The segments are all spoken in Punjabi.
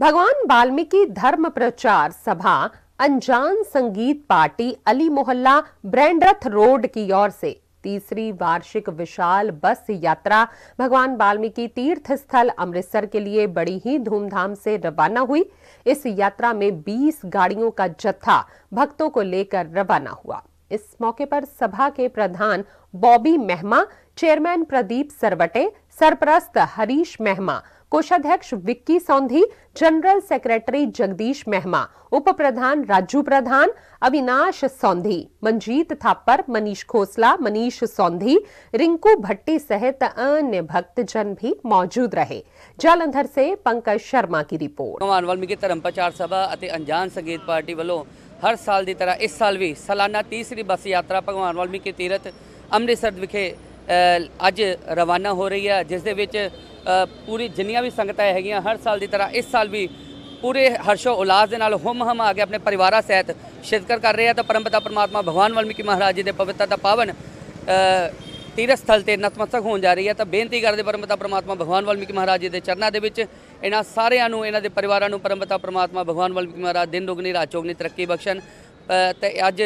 भगवान वाल्मीकि धर्म प्रचार सभा अनजान संगीत पार्टी अली मोहल्ला ब्रैंडरथ रोड की ओर से तीसरी वार्षिक विशाल बस यात्रा भगवान वाल्मीकि तीर्थ स्थल अमृतसर के लिए बड़ी ही धूमधाम से रवाना हुई इस यात्रा में 20 गाड़ियों का जत्था भक्तों को लेकर रवाना हुआ इस मौके पर सभा के प्रधान बॉबी मेहमा चेयरमैन प्रदीप सरवटे सरप्रस्त हरीश मेहमा कोषाध्यक्ष विक्की सौंधी जनरल सेक्रेटरी जगदीश मेहमा उप प्रधान राजू प्रधान अविनाश सौंधी मंजीत थापर मनीष खोसला मनीष सौंधी रिंकू भट्टी सहित अन्य भक्तजन भी मौजूद रहे जालंधर से पंकज शर्मा की रिपोर्ट वाल्मीकि धर्म प्रचार सभा अंजान संगीत पार्टी वालों हर साल की तरह इस साल भी सालाना तीसरी बस यात्रा भगवान वाल्मीकि ਤੀਰਥ अमृतसर विखे ਅੱਜ ਰਵਾਨਾ ਹੋ ਰਹੀ ਹੈ ਜਿਸ ਦੇ ਵਿੱਚ ਪੂਰੀ ਜਿੰਨੀਆਂ ਵੀ ਸੰਗਤਾਂ ਹੈਗੀਆਂ ਹਰ ਸਾਲ ਦੀ ਤਰ੍ਹਾਂ ਇਸ ਸਾਲ ਵੀ ਪੂਰੇ ਹਰਸ਼ੋ ਉਲਾਸ ਦੇ ਨਾਲ ਹਮ ਹਮ ਆ ਕੇ ਆਪਣੇ ਪਰਿਵਾਰਾਂ ਸਹਿਤ ਸ਼ਿਰਕਤ ਕਰ ਰਹੇ ਆ ਤਾਂ ਪਰਮਪਤਾ ਪਰਮਾਤਮਾ ਭਗਵਾਨ ਵਾਲਮੀਕੀ ਮਹਾਰਾਜ ਜੀ ਦੇ ਪਵਿੱਤਰ ਦਾ ਪਾਵਨ ਤੀਰਥ ਸਥਲ ਤੇ ਨਤਮਸਤਕ ਹੋਣ ਜਾ ਰਹੀ ਹੈ ਤਾਂ ਬੇਨਤੀ ਕਰਦੇ ਪਰਮਪਤਾ ਪਰਮਾਤਮਾ ਭਗਵਾਨ ਵਾਲਮੀਕੀ ਮਹਾਰਾਜ ਜੀ ਦੇ ਚਰਨਾਂ ਦੇ ਵਿੱਚ ਇਹਨਾਂ ਸਾਰਿਆਂ ਨੂੰ ਇਹਨਾਂ ਦੇ ਪਰਿਵਾਰਾਂ ਨੂੰ ਪਰਮਪਤਾ ਪਰਮਾਤਮਾ ਭਗਵਾਨ ਵਾਲਮੀਕੀ ਮਹਾਰਾਜ ਦਿਨ ਦੁਗਣੀ ਰਾਤ ਚੌਗਣੀ ਤਰੱਕੀ ਬਖਸ਼ਣ ਤੇ ਅੱਜ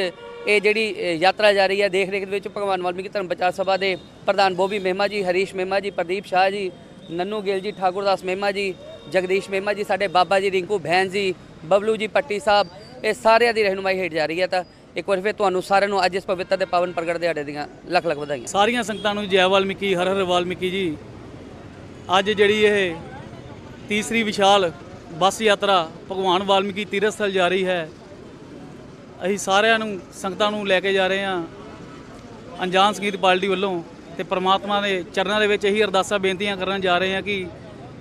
ਇਹ ਜਿਹੜੀ ਯਾਤਰਾ ਜਾ ਰਹੀ ਹੈ ਦੇਖ ਰੇਖ ਦੇ ਵਿੱਚ ਭਗਵਾਨ ਵਾਲਮੀਕੀ ਧਰਮ ਪ੍ਰਚਾਰ ਸਭਾ ਦੇ ਪ੍ਰਧਾਨ ਬੋਬੀ ਮਹਿਮਾ ਜੀ ਹਰੀਸ਼ ਮਹਿਮਾ ਜੀ ਪ੍ਰਦੀਪ ਸ਼ਾਹ ਜੀ ਨੰਨੂ ਗਿੱਲ ਜੀ ਠਾਕੁਰਦਾਸ ਮਹਿਮਾ ਜੀ ਜਗਦੀਸ਼ ਮਹਿਮਾ ਜੀ ਸਾਡੇ ਬਾਬਾ ਜੀ ਰਿੰਕੂ ਭੈਣ ਜੀ ਬਬਲੂ ਜੀ ਪੱਟੀ ਸਾਹਿਬ ਇਹ ਸਾਰਿਆਂ ਦੀ ਰਹਿਨਮਾਈ ਹੇਠ ਜਾ ਰਹੀ ਹੈ ਤਾਂ ਇੱਕ ਵਾਰ ਫਿਰ ਤੁਹਾਨੂੰ ਸਾਰਿਆਂ ਨੂੰ ਅੱਜ ਇਸ ਪਵਿੱਤਰ ਤੇ ਪਾਵਨ ਪ੍ਰਗਟ ਦਿਹਾੜੇ ਦੀਆਂ ਲੱਖ ਲੱਖ ਵਧਾਈਆਂ ਸਾਰੀਆਂ ਸੰਗਤਾਂ ਨੂੰ ਜੈ ਵਾਲਮੀਕੀ ਹਰ ਹਰ ਵਾਲਮੀਕੀ ਜੀ ਅੱਜ ਜਿਹੜੀ ਇਹ ਤੀਸਰੀ ਵਿਸ਼ਾਲ ਬੱਸ ਯਾਤਰਾ ਭਗਵਾਨ ਵਾਲਮੀਕੀ ਤੀਰਥ ਸਥਲ ਜਾ ਰਹੀ ਹੈ ਅਸੀਂ ਸਾਰਿਆਂ ਨੂੰ ਸੰਗਤਾਂ ਨੂੰ ਲੈ ਕੇ ਜਾ ਰਹੇ ਹਾਂ ਅਨਜਾਨ ਸੰਗੀਤ ਪਾਰਟੀ ਵੱਲੋਂ ਤੇ ਪ੍ਰਮਾਤਮਾ ਦੇ ਚਰਨਾਂ ਦੇ ਵਿੱਚ ਇਹੀ ਅਰਦਾਸਾਂ ਬੇਨਤੀਆਂ ਕਰਨ ਜਾ ਰਹੇ ਹਾਂ ਕਿ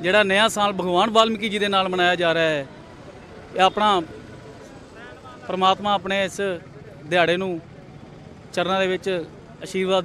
ਜਿਹੜਾ ਨਵਾਂ ਸਾਲ ਭਗਵਾਨ ਵਾਲਮੀਕੀ ਜੀ ਦੇ ਨਾਲ ਮਨਾਇਆ ਜਾ ਰਿਹਾ ਹੈ ਇਹ ਆਪਣਾ ਪ੍ਰਮਾਤਮਾ ਆਪਣੇ ਇਸ ਦਿਹਾੜੇ ਨੂੰ ਚਰਨਾਂ ਦੇ ਵਿੱਚ ਆਸ਼ੀਰਵਾਦ